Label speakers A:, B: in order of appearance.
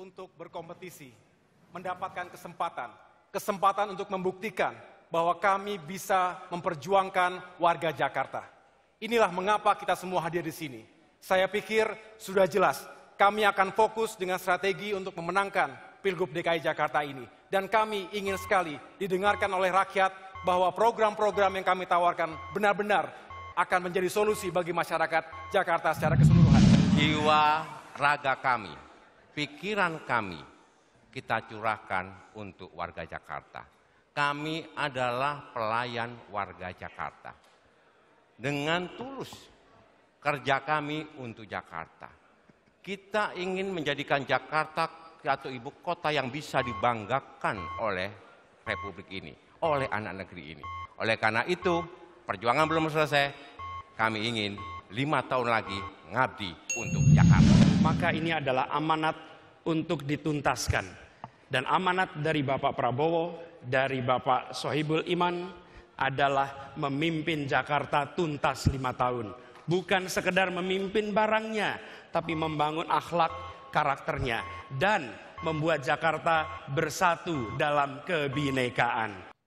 A: untuk berkompetisi, mendapatkan kesempatan, kesempatan untuk membuktikan bahwa kami bisa memperjuangkan warga Jakarta. Inilah mengapa kita semua hadir di sini. Saya pikir sudah jelas, kami akan fokus dengan strategi untuk memenangkan Pilgub DKI Jakarta ini. Dan kami ingin sekali didengarkan oleh rakyat bahwa program-program yang kami tawarkan benar-benar akan menjadi solusi bagi masyarakat Jakarta secara keseluruhan. Jiwa raga
B: kami pikiran kami kita curahkan untuk warga Jakarta. Kami adalah pelayan warga Jakarta. Dengan tulus kerja kami untuk Jakarta. Kita ingin menjadikan Jakarta satu ibu kota yang bisa dibanggakan oleh Republik ini, oleh anak negeri ini. Oleh karena itu, perjuangan belum selesai, kami ingin lima tahun lagi ngabdi untuk Jakarta. Maka ini adalah
C: amanat untuk dituntaskan. Dan amanat dari Bapak Prabowo, dari Bapak Sohibul Iman adalah memimpin Jakarta tuntas lima tahun. Bukan sekedar memimpin barangnya, tapi membangun akhlak karakternya. Dan membuat Jakarta bersatu dalam kebinekaan.